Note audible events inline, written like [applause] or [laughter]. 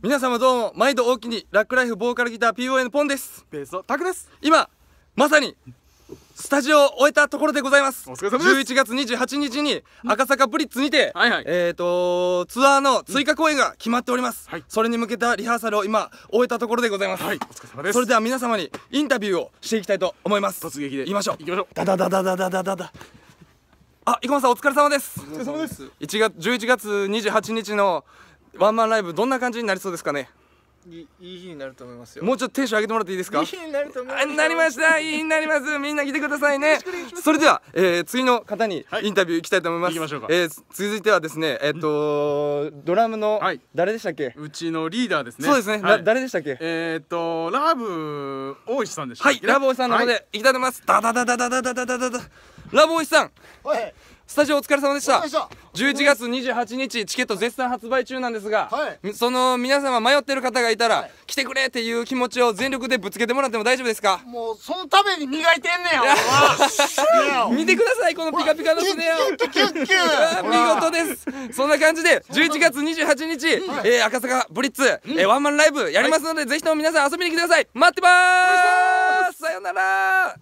皆様どうも毎度大きにラックライフボーカルギター PON ポンですベースタクです今まさにスタジオを終えたところでございますお疲れ様です11月28日に赤坂ブリッツにて、はいはい、えっ、ー、とツアーの追加公演が決まっております、はい、それに向けたリハーサルを今終えたところでございますはいお疲れ様ですそれでは皆様にインタビューをしていきたいと思います突撃でましょう行きましょうダダダダダダダダダあ、生駒さんお疲れ様ですお疲れ様です1月11月28日のワンマンライブどんな感じになりそうですかねいい日になると思いますよもうちょっとテンション上げてもらっていいですかいい日になると思いますなりましたいい日になりますみんな来てくださいねそれでは、えー、次の方にインタビュー行きたいと思います、はい、えー、続いてはですねえっ、ー、とドラムの、はい、誰でしたっけうちのリーダーですねそうですね、はい、誰でしたっけえっ、ー、とラブ大石さんでしたはいラブ大石さんの方で行きたいと思います、はい、ダダダダダダダダダラブ大石さんおいスタジオお疲れ様でした。11月28日、チケット絶賛発売中なんですが、はい、その皆様迷ってる方がいたら、はい、来てくれっていう気持ちを全力でぶつけてもらっても大丈夫ですかもう、そのために磨いてんねや、俺 [laughs] 見てください、このピカピカの船を。見事です。そんな感じで、11月28日、はい、えー、赤坂ブリッツ、うえー、ワンマンライブやりますので、ぜひとも皆さん遊びに来てください。待ってますさよなら